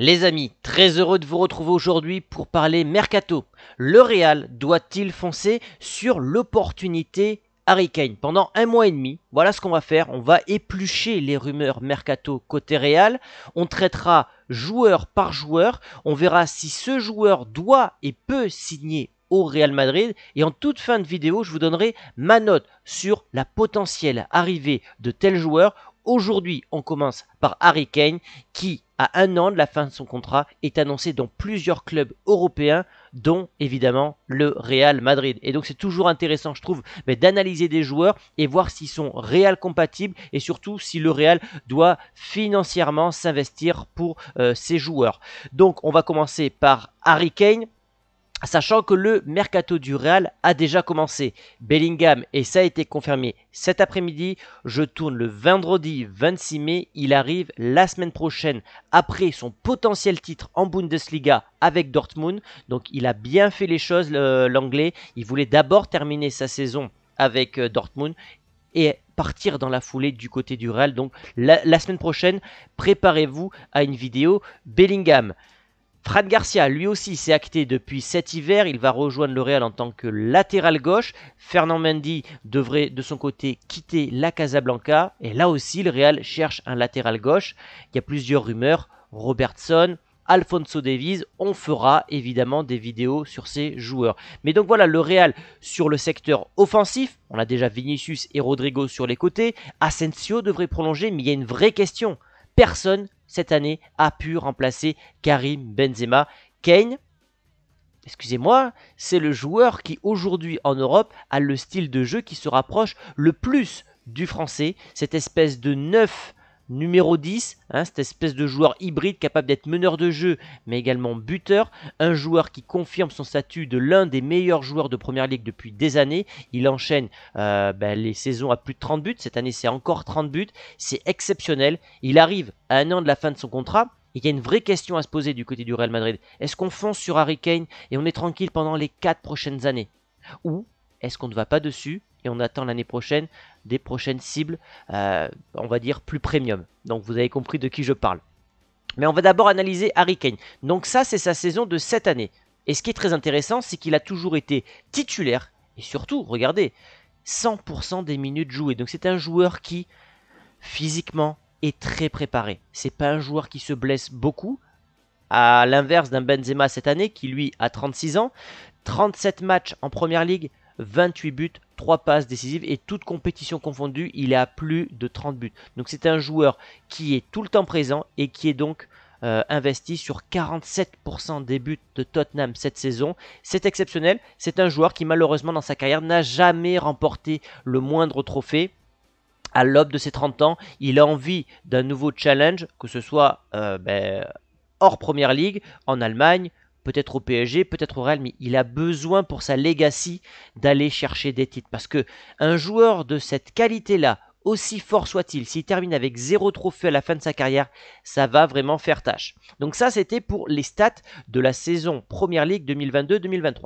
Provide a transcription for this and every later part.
Les amis, très heureux de vous retrouver aujourd'hui pour parler mercato. Le Real doit-il foncer sur l'opportunité Harry Kane Pendant un mois et demi, voilà ce qu'on va faire. On va éplucher les rumeurs mercato côté Real. On traitera joueur par joueur. On verra si ce joueur doit et peut signer au Real Madrid. Et en toute fin de vidéo, je vous donnerai ma note sur la potentielle arrivée de tel joueur Aujourd'hui, on commence par Harry Kane qui, à un an de la fin de son contrat, est annoncé dans plusieurs clubs européens, dont évidemment le Real Madrid. Et donc c'est toujours intéressant, je trouve, d'analyser des joueurs et voir s'ils sont Real compatibles et surtout si le Real doit financièrement s'investir pour ses euh, ces joueurs. Donc on va commencer par Harry Kane. Sachant que le mercato du Real a déjà commencé. Bellingham, et ça a été confirmé cet après-midi, je tourne le vendredi 26 mai, il arrive la semaine prochaine après son potentiel titre en Bundesliga avec Dortmund. Donc il a bien fait les choses l'anglais. Il voulait d'abord terminer sa saison avec euh, Dortmund et partir dans la foulée du côté du Real. Donc la, la semaine prochaine, préparez-vous à une vidéo Bellingham. Fran Garcia, lui aussi, s'est acté depuis cet hiver. Il va rejoindre le Real en tant que latéral gauche. Fernand Mendy devrait de son côté quitter la Casablanca. Et là aussi, le Real cherche un latéral gauche. Il y a plusieurs rumeurs. Robertson, Alfonso Davies. On fera évidemment des vidéos sur ces joueurs. Mais donc voilà, le Real sur le secteur offensif. On a déjà Vinicius et Rodrigo sur les côtés. Asensio devrait prolonger, mais il y a une vraie question. Personne cette année, a pu remplacer Karim Benzema. Kane, excusez-moi, c'est le joueur qui aujourd'hui en Europe a le style de jeu qui se rapproche le plus du français, cette espèce de neuf numéro 10, hein, cette espèce de joueur hybride capable d'être meneur de jeu mais également buteur, un joueur qui confirme son statut de l'un des meilleurs joueurs de Première Ligue depuis des années, il enchaîne euh, ben, les saisons à plus de 30 buts, cette année c'est encore 30 buts, c'est exceptionnel, il arrive à un an de la fin de son contrat, il y a une vraie question à se poser du côté du Real Madrid, est-ce qu'on fonce sur Harry Kane et on est tranquille pendant les 4 prochaines années Ou est-ce qu'on ne va pas dessus et on attend l'année prochaine des prochaines cibles, euh, on va dire plus premium. Donc vous avez compris de qui je parle. Mais on va d'abord analyser Harry Kane. Donc ça, c'est sa saison de cette année. Et ce qui est très intéressant, c'est qu'il a toujours été titulaire et surtout, regardez, 100% des minutes jouées. Donc c'est un joueur qui, physiquement, est très préparé. C'est pas un joueur qui se blesse beaucoup, à l'inverse d'un Benzema cette année qui lui a 36 ans, 37 matchs en première ligue, 28 buts, 3 passes décisives et toute compétition confondue, il a plus de 30 buts. Donc c'est un joueur qui est tout le temps présent et qui est donc euh, investi sur 47% des buts de Tottenham cette saison. C'est exceptionnel, c'est un joueur qui malheureusement dans sa carrière n'a jamais remporté le moindre trophée. À l'aube de ses 30 ans, il a envie d'un nouveau challenge, que ce soit euh, ben, hors Première Ligue, en Allemagne, peut-être au PSG, peut-être au Real, mais il a besoin pour sa legacy d'aller chercher des titres. Parce que un joueur de cette qualité-là, aussi fort soit-il, s'il termine avec zéro trophée à la fin de sa carrière, ça va vraiment faire tâche. Donc ça, c'était pour les stats de la saison Première Ligue 2022-2023.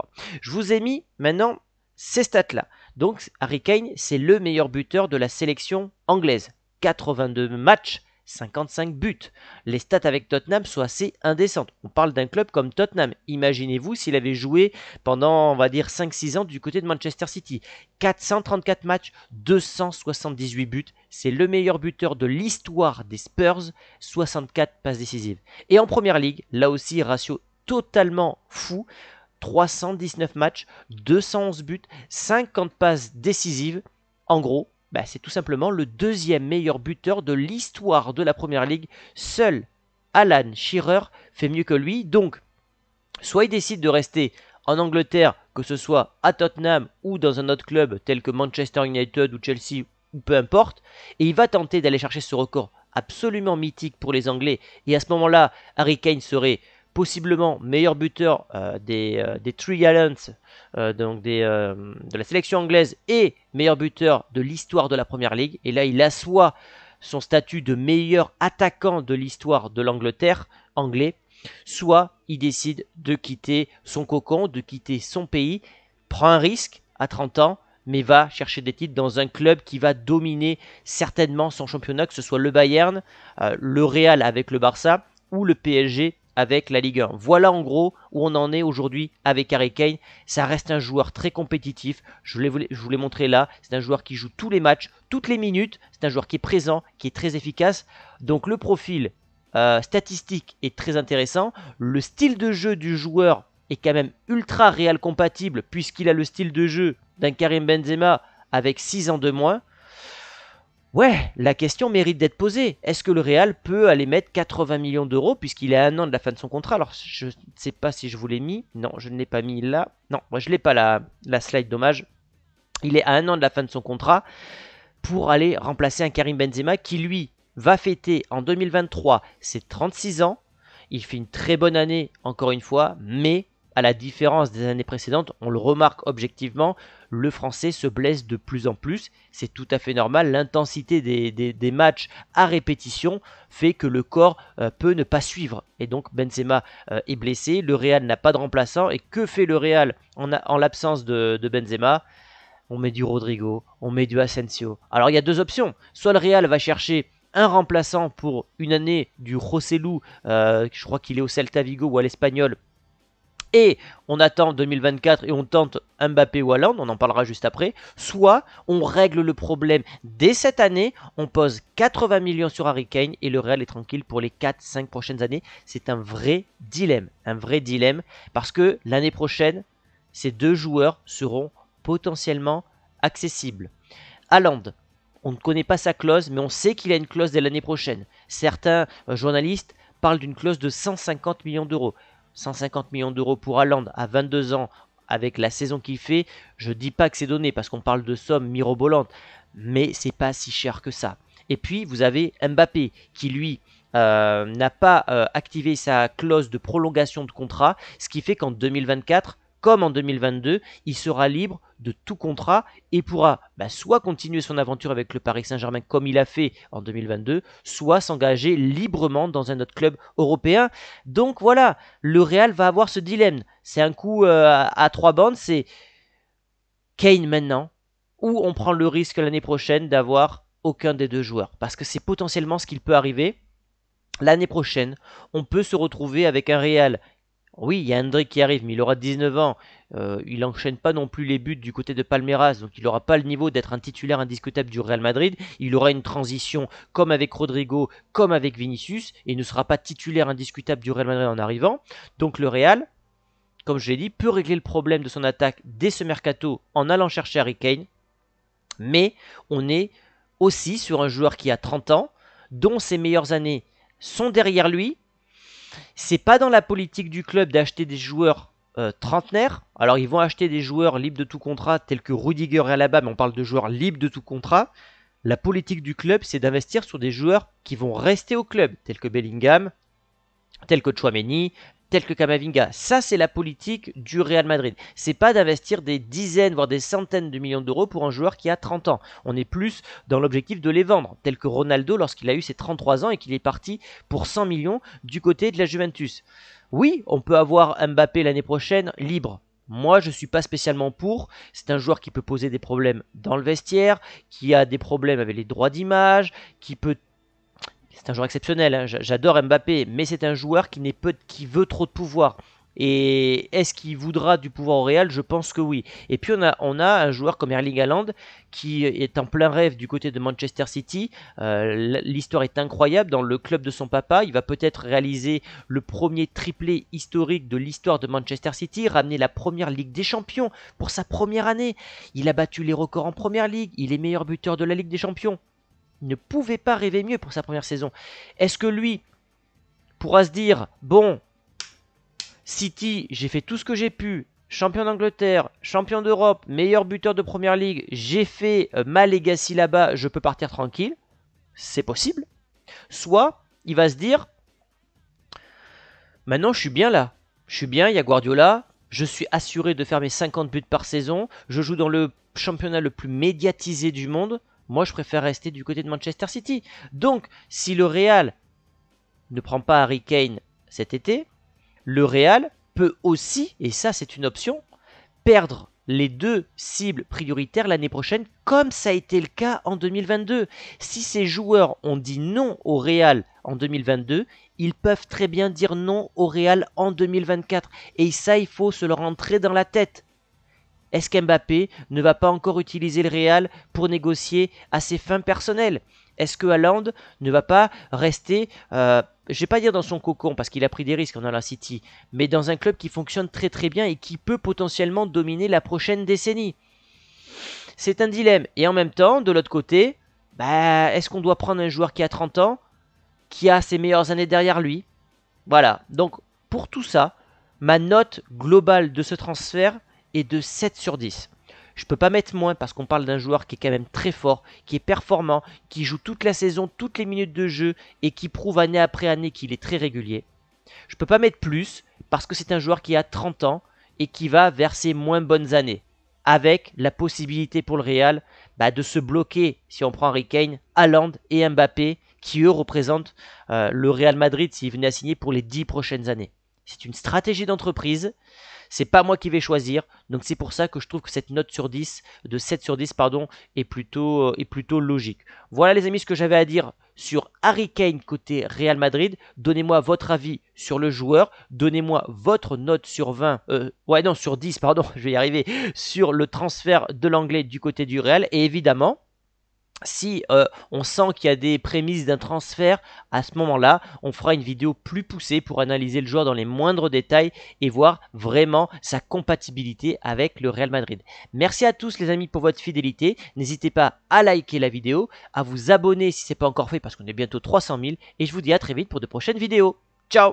Je vous ai mis maintenant ces stats-là. Donc Harry Kane, c'est le meilleur buteur de la sélection anglaise. 82 matchs, 55 buts. Les stats avec Tottenham sont assez indécentes. On parle d'un club comme Tottenham. Imaginez-vous s'il avait joué pendant, on va dire, 5-6 ans du côté de Manchester City. 434 matchs, 278 buts. C'est le meilleur buteur de l'histoire des Spurs, 64 passes décisives. Et en Première Ligue, là aussi, ratio totalement fou. 319 matchs, 211 buts, 50 passes décisives. En gros, bah, c'est tout simplement le deuxième meilleur buteur de l'histoire de la Première Ligue. Seul Alan Shearer fait mieux que lui. Donc, soit il décide de rester en Angleterre, que ce soit à Tottenham ou dans un autre club tel que Manchester United ou Chelsea ou peu importe, et il va tenter d'aller chercher ce record absolument mythique pour les Anglais. Et à ce moment-là, Harry Kane serait possiblement meilleur buteur euh, des, euh, des Three euh, donc de la sélection anglaise, et meilleur buteur de l'histoire de la Première Ligue. Et là, il assoit son statut de meilleur attaquant de l'histoire de l'Angleterre, anglais, soit il décide de quitter son cocon, de quitter son pays, prend un risque à 30 ans, mais va chercher des titres dans un club qui va dominer certainement son championnat, que ce soit le Bayern, le Real avec le Barça ou le PSG avec la Ligue 1. Voilà en gros où on en est aujourd'hui avec Harry Kane. Ça reste un joueur très compétitif. Je vous l'ai montré là. C'est un joueur qui joue tous les matchs, toutes les minutes. C'est un joueur qui est présent, qui est très efficace. Donc le profil euh, statistique est très intéressant. Le style de jeu du joueur est quand même ultra réal compatible puisqu'il a le style de jeu d'un Karim Benzema avec 6 ans de moins. Ouais, la question mérite d'être posée. Est-ce que le Real peut aller mettre 80 millions d'euros puisqu'il est à un an de la fin de son contrat Alors, je ne sais pas si je vous l'ai mis. Non, je ne l'ai pas mis là. Non, moi je ne l'ai pas la, la slide, dommage. Il est à un an de la fin de son contrat pour aller remplacer un Karim Benzema qui, lui, va fêter en 2023 ses 36 ans. Il fait une très bonne année, encore une fois, mais à la différence des années précédentes, on le remarque objectivement, le français se blesse de plus en plus. C'est tout à fait normal. L'intensité des, matchs à répétition fait que le corps euh, peut ne pas suivre. Et donc Benzema euh, est blessé, le Real n'a pas de remplaçant. Et que fait le Real en, l'absence de, Benzema On met du Rodrigo, on met du Asensio. Alors il y a deux options. Soit le Real va chercher un remplaçant pour une année du Rossellou, euh, je crois qu'il est au Celta Vigo ou à l'Espagnol, et on attend 2024 et on tente Mbappé ou Hollande, on en parlera juste après, soit on règle le problème dès cette année, on pose 80 millions sur Harry Kane et le Real est tranquille pour les 4-5 prochaines années. C'est un vrai dilemme, un vrai dilemme, parce que l'année prochaine, ces deux joueurs seront potentiellement accessibles. Hollande, on ne connaît pas sa clause, mais on sait qu'il a une clause dès l'année prochaine. Certains euh, journalistes parlent d'une clause de 150 millions d'euros. 150 millions d'euros pour Haaland à 22 ans avec la saison qu'il fait, je dis pas que c'est donné parce qu'on parle de sommes mirobolantes, mais c'est pas si cher que ça. Et puis vous avez Mbappé qui lui euh, n'a pas euh, activé sa clause de prolongation de contrat, ce qui fait qu'en 2024, comme en 2022, il sera libre de tout contrat et pourra bah, soit continuer son aventure avec le Paris Saint-Germain comme il a fait en 2022, soit s'engager librement dans un autre club européen. Donc voilà, le Real va avoir ce dilemme. C'est un coup euh, à trois bandes, c'est Kane maintenant, ou on prend le risque l'année prochaine d'avoir aucun des deux joueurs, parce que c'est potentiellement ce qu'il peut arriver. L'année prochaine, on peut se retrouver avec un Real oui, il y a André qui arrive, mais il aura 19 ans. Euh, il enchaîne pas non plus les buts du côté de Palmeiras, donc il n'aura pas le niveau d'être un titulaire indiscutable du Real Madrid. Il aura une transition comme avec Rodrigo, comme avec Vinicius, et ne sera pas titulaire indiscutable du Real Madrid en arrivant. Donc le Real, comme je l'ai dit, peut régler le problème de son attaque dès ce mercato en allant chercher Harry Kane. Mais on est aussi sur un joueur qui a 30 ans, dont ses meilleures années sont derrière lui, c'est pas dans la politique du club d'acheter des joueurs euh, trentenaires. Alors ils vont acheter des joueurs libres de tout contrat tels que Rudiger et Alaba, mais on parle de joueurs libres de tout contrat. La politique du club, c'est d'investir sur des joueurs qui vont rester au club, tels que Bellingham, tels que Chouameni, Tel que Camavinga. Ça, c'est la politique du Real Madrid. C'est pas d'investir des dizaines, voire des centaines de millions d'euros pour un joueur qui a 30 ans. On est plus dans l'objectif de les vendre, tel que Ronaldo lorsqu'il a eu ses 33 ans et qu'il est parti pour 100 millions du côté de la Juventus. Oui, on peut avoir Mbappé l'année prochaine libre. Moi, je ne suis pas spécialement pour. C'est un joueur qui peut poser des problèmes dans le vestiaire, qui a des problèmes avec les droits d'image, qui peut c'est un joueur exceptionnel. Hein. J'adore Mbappé, mais c'est un joueur qui, qui veut trop de pouvoir. Et est-ce qu'il voudra du pouvoir au Real Je pense que oui. Et puis on a, on a un joueur comme Erling Haaland qui est en plein rêve du côté de Manchester City. Euh, l'histoire est incroyable. Dans le club de son papa, il va peut-être réaliser le premier triplé historique de l'histoire de Manchester City, ramener la première Ligue des Champions pour sa première année. Il a battu les records en première ligue. Il est meilleur buteur de la Ligue des Champions ne pouvait pas rêver mieux pour sa première saison. Est-ce que lui pourra se dire, bon, City, j'ai fait tout ce que j'ai pu, champion d'Angleterre, champion d'Europe, meilleur buteur de Première Ligue, j'ai fait euh, ma legacy là-bas, je peux partir tranquille, c'est possible. Soit il va se dire, maintenant je suis bien là, je suis bien, il y a Guardiola, je suis assuré de faire mes 50 buts par saison, je joue dans le championnat le plus médiatisé du monde, moi, je préfère rester du côté de Manchester City. Donc, si le Real ne prend pas Harry Kane cet été, le Real peut aussi, et ça c'est une option, perdre les deux cibles prioritaires l'année prochaine, comme ça a été le cas en 2022. Si ces joueurs ont dit non au Real en 2022, ils peuvent très bien dire non au Real en 2024. Et ça, il faut se le rentrer dans la tête. Est-ce qu'Mbappé ne va pas encore utiliser le Real pour négocier à ses fins personnelles Est-ce que Haaland ne va pas rester, euh, je ne vais pas dire dans son cocon parce qu'il a pris des risques en allant City, mais dans un club qui fonctionne très très bien et qui peut potentiellement dominer la prochaine décennie C'est un dilemme. Et en même temps, de l'autre côté, bah, est-ce qu'on doit prendre un joueur qui a 30 ans, qui a ses meilleures années derrière lui Voilà. Donc pour tout ça, ma note globale de ce transfert, est de 7 sur 10. Je peux pas mettre moins parce qu'on parle d'un joueur qui est quand même très fort, qui est performant, qui joue toute la saison, toutes les minutes de jeu et qui prouve année après année qu'il est très régulier. Je peux pas mettre plus parce que c'est un joueur qui a 30 ans et qui va verser moins bonnes années, avec la possibilité pour le Real bah, de se bloquer, si on prend Harry Kane, Haaland et Mbappé, qui eux représentent euh, le Real Madrid s'ils venait à signer pour les 10 prochaines années. C'est une stratégie d'entreprise. C'est pas moi qui vais choisir. Donc c'est pour ça que je trouve que cette note sur 10, de 7 sur 10, pardon, est plutôt, euh, est plutôt logique. Voilà les amis ce que j'avais à dire sur Harry Kane côté Real Madrid. Donnez-moi votre avis sur le joueur. Donnez-moi votre note sur 20. Euh, ouais non, sur 10, pardon, je vais y arriver. Sur le transfert de l'anglais du côté du Real. Et évidemment, si euh, on sent qu'il y a des prémices d'un transfert, à ce moment-là, on fera une vidéo plus poussée pour analyser le joueur dans les moindres détails et voir vraiment sa compatibilité avec le Real Madrid. Merci à tous les amis pour votre fidélité. N'hésitez pas à liker la vidéo, à vous abonner si ce n'est pas encore fait parce qu'on est bientôt 300 000 et je vous dis à très vite pour de prochaines vidéos. Ciao